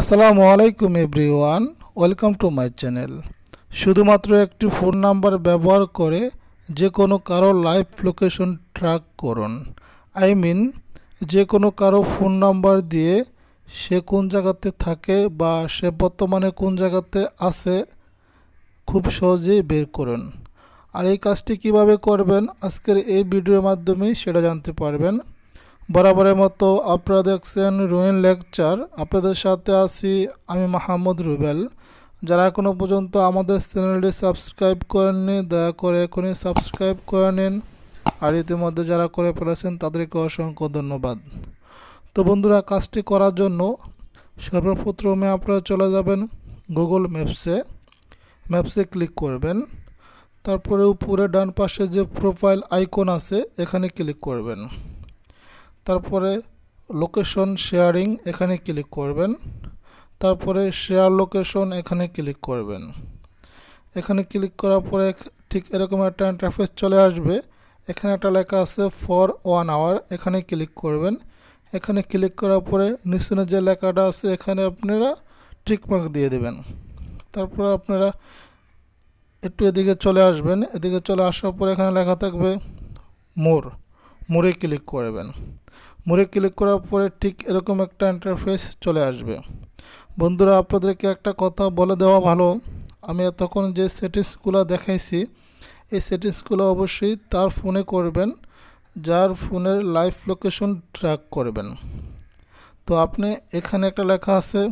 আসসালামু আলাইকুম everyone welcome to my channel শুধুমাত্র একটি ফোন নাম্বার ব্যবহার করে যে কোনো কারো লাইভ লোকেশন ট্র্যাক করুন আই মিন যে কোনো কারো ফোন নাম্বার দিয়ে সে কোন জায়গাতে থাকে বা সে বর্তমানে কোন জায়গাতে আছে খুব সহজেই বের করুন আর এই কাজটি কিভাবে করবেন আজকের এই ভিডিওর মাধ্যমে সেটা জানতে পারবেন বরাবরের মতো আপনারা দেখছেন রুইন লেকচার আপনাদের সাথে আছি আমি মাহমুদ রুবেল যারা এখনও পর্যন্ত আমাদের চ্যানেলটি সাবস্ক্রাইব করেননি দয়া করে এখনই সাবস্ক্রাইব করে নিন আর ইতিমধ্যে যারা করে ফেলেছেন তাদেরকে অসংখ্য ধন্যবাদ তো বন্ধুরা কাজটি করার জন্য সর্বপ্রথমে আপনারা চলে যাবেন গুগল ম্যাপসে ম্যাপসে ক্লিক করবেন তারপরে উপরে ডান পাশে যে প্রোফাইল আইকন আছে এখানে ক্লিক করবেন তারপরে লোকেশন শেয়ারিং এখানে ক্লিক করবেন তারপরে শেয়ার লোকেশন এখানে ক্লিক করবেন এখানে ক্লিক করার পরে ঠিক এরকম একটা ইন্টারফেস চলে আসবে এখানে একটা লেখা আছে ফর ওয়ান আওয়ার এখানে ক্লিক করবেন এখানে ক্লিক করার পরে নিচে যে লেখাটা আছে এখানে আপনারা মার্ক দিয়ে দেবেন তারপরে আপনারা একটু এদিকে চলে আসবেন এদিকে চলে আসার পর এখানে লেখা থাকবে মোর মোরে ক্লিক করবেন মোড়ে ক্লিক করার পরে ঠিক এরকম একটা ইন্টারফেস চলে আসবে বন্ধুরা আপনাদেরকে একটা কথা বলে দেওয়া ভালো আমি এতক্ষণ যে সেটিংসগুলো দেখাইছি এই সেটিংসগুলো অবশ্যই তার ফোনে করবেন যার ফোনের লাইভ লোকেশন ট্র্যাক করবেন তো আপনি এখানে একটা লেখা আছে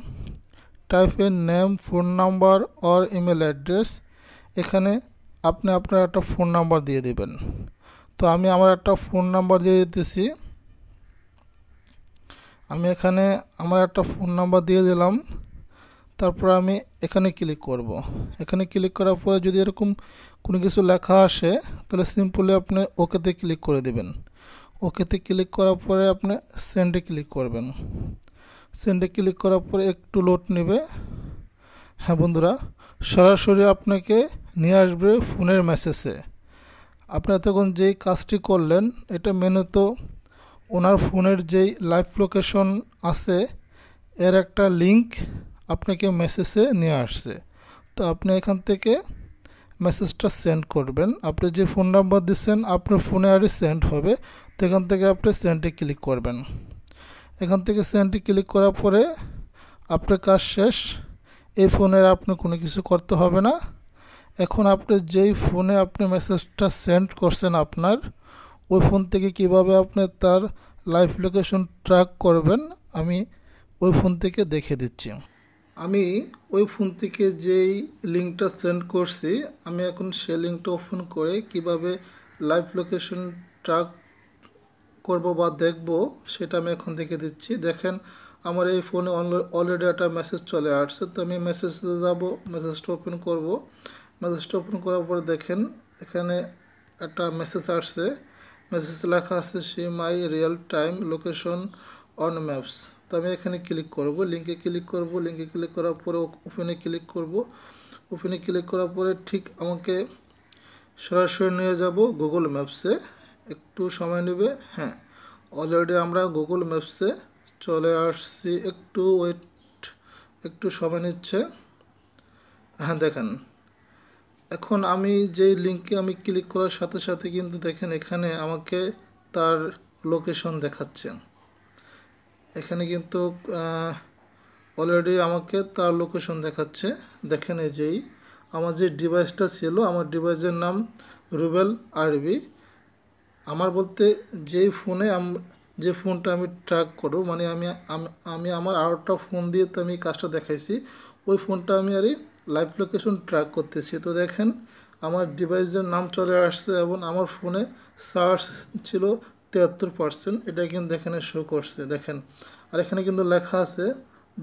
type your name phone number or email address এখানে আপনি আপনার একটা ফোন নাম্বার দিয়ে দিবেন তো আমি আমার একটা ফোন নাম্বার দিয়ে দিতেছি আমি এখানে আমার একটা ফোন নাম্বার দিয়ে দিলাম তারপর আমি এখানে ক্লিক করব। এখানে ক্লিক করার পরে যদি এরকম কোনো কিছু লেখা আসে তাহলে সিম্পলি আপনি ওকেতে ক্লিক করে দেবেন ওকেতে ক্লিক করার পরে আপনি সেন্ডে ক্লিক করবেন সেন্ডে ক্লিক করার পরে একটু লোড নেবে হ্যাঁ বন্ধুরা সরাসরি আপনাকে নিয়ে আসবে ফোনের মেসেজে আপনি তখন যেই কাজটি করলেন এটা মেনে তো ওনার ফোনের যেই লাইভ লোকেশন আছে এর একটা লিঙ্ক আপনাকে মেসেজে নিয়ে আসছে তো আপনি এখান থেকে মেসেজটা সেন্ড করবেন আপনি যে ফোন নাম্বার দিচ্ছেন আপনার ফোনে আরই সেন্ড হবে তো এখান থেকে আপনি সেন্ডে ক্লিক করবেন এখান থেকে সেন্ডে ক্লিক করার পরে আপনার কাজ শেষ এই ফোনের আপনি কোনো কিছু করতে হবে না এখন আপনি যেই ফোনে আপনি মেসেজটা সেন্ড করছেন আপনার ওই ফোন থেকে কিভাবে আপনি তার লাইভ লোকেশন ট্র্যাক করবেন আমি ওই ফোন থেকে দেখে দিচ্ছি আমি ওই ফোন থেকে যেই লিঙ্কটা সেন্ড করছি আমি এখন সে লিঙ্কটা ওপেন করে কিভাবে লাইভ লোকেশন ট্র্যাক করব বা দেখব সেটা আমি এখন দেখে দিচ্ছি দেখেন আমার এই ফোনে অলরেডি একটা মেসেজ চলে আসছে তো আমি মেসেজে যাব মেসেজটা ওপেন করব মেসেজটা ওপেন করার পর দেখেন এখানে একটা মেসেজ আসছে মেসেজ লেখা আছে see my real time location on maps তো আমি এখানে ক্লিক করব লিঙ্কে ক্লিক করব লিঙ্কে ক্লিক করার পরে ওপেনে ক্লিক করব ওপেনে ক্লিক করার পরে ঠিক আমাকে সরাসরি নিয়ে যাব গুগল ম্যাপসে একটু সময় নেবে হ্যাঁ অলরেডি আমরা গুগল ম্যাপসে চলে আসছি একটু ওয়েট একটু সময় নিচ্ছে হ্যাঁ দেখেন এখন আমি যে লিঙ্কে আমি ক্লিক করার সাথে সাথে কিন্তু দেখেন এখানে আমাকে তার লোকেশন দেখাচ্ছেন এখানে কিন্তু অলরেডি আমাকে তার লোকেশন দেখাচ্ছে দেখেন এই যেই আমার যে ডিভাইসটা ছিল আমার ডিভাইসের নাম রুবেল আরবি আমার বলতে যেই ফোনে যে ফোনটা আমি ট্র্যাক করব মানে আমি আমি আমার আরেকটা ফোন দিয়ে তো আমি কাজটা দেখাইছি ওই ফোনটা আমি আরই লাইভ লোকেশন ট্র্যাক করতেছি তো দেখেন আমার ডিভাইসের নাম চলে আসছে এবং আমার ফোনে সার্চ ছিল তিয়াত্তর পার্সেন্ট এটা কিন্তু এখানে শো করছে দেখেন আর এখানে কিন্তু লেখা আছে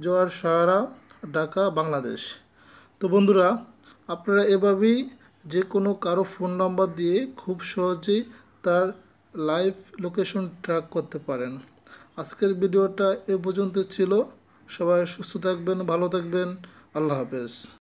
জোয়ার সাহারা ঢাকা বাংলাদেশ তো বন্ধুরা আপনারা এভাবেই যে কোনো কারো ফোন নাম্বার দিয়ে খুব সহজেই তার লাইভ লোকেশন ট্র্যাক করতে পারেন আজকের ভিডিওটা এ পর্যন্ত ছিল সবাই সুস্থ থাকবেন ভালো থাকবেন আল্লাহ হাফেজ